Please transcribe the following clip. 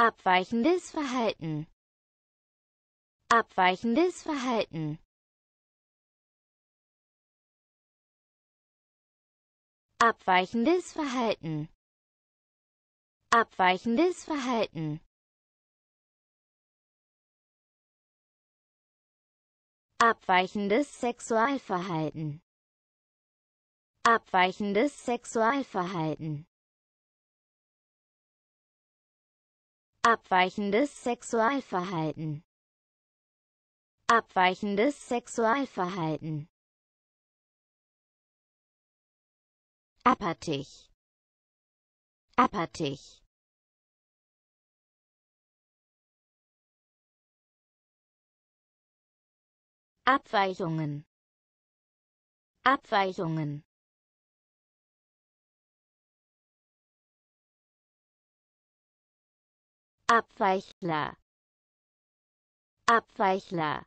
Abweichendes Verhalten. Abweichendes Verhalten. Abweichendes Verhalten. Abweichendes Verhalten. Abweichendes Sexualverhalten. Abweichendes Sexualverhalten. Abweichendes Sexualverhalten. Abweichendes Sexualverhalten. Apathig. Apathig. Abweichungen. Abweichungen. Abweichler Abweichler